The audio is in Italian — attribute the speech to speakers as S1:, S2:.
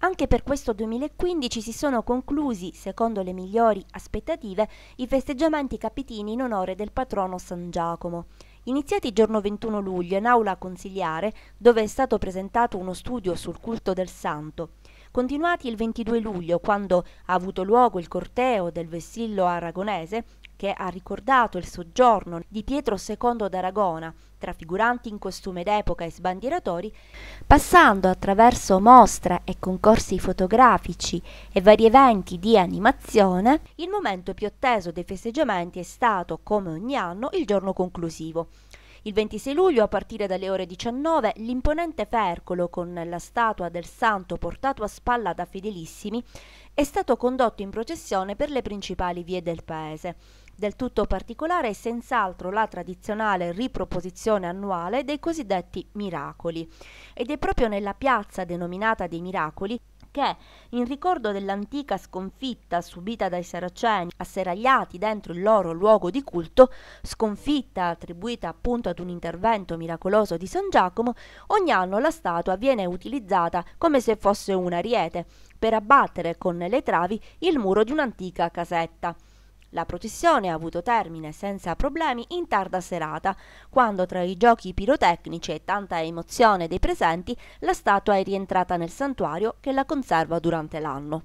S1: Anche per questo 2015 si sono conclusi, secondo le migliori aspettative, i festeggiamenti capitini in onore del patrono San Giacomo. Iniziati il giorno 21 luglio in aula consiliare, dove è stato presentato uno studio sul culto del santo, continuati il 22 luglio quando ha avuto luogo il corteo del vessillo aragonese che ha ricordato il soggiorno di Pietro II d'Aragona, tra figuranti in costume d'epoca e sbandieratori, passando attraverso mostre e concorsi fotografici e vari eventi di animazione, il momento più atteso dei festeggiamenti è stato, come ogni anno, il giorno conclusivo. Il 26 luglio, a partire dalle ore 19, l'imponente fercolo con la statua del santo portato a spalla da fedelissimi è stato condotto in processione per le principali vie del paese. Del tutto particolare è senz'altro la tradizionale riproposizione annuale dei cosiddetti miracoli. Ed è proprio nella piazza denominata dei miracoli perché, in ricordo dell'antica sconfitta subita dai saraceni, asseragliati dentro il loro luogo di culto, sconfitta attribuita appunto ad un intervento miracoloso di San Giacomo, ogni anno la statua viene utilizzata come se fosse un ariete per abbattere con le travi il muro di un'antica casetta. La processione ha avuto termine senza problemi in tarda serata, quando tra i giochi pirotecnici e tanta emozione dei presenti la statua è rientrata nel santuario che la conserva durante l'anno.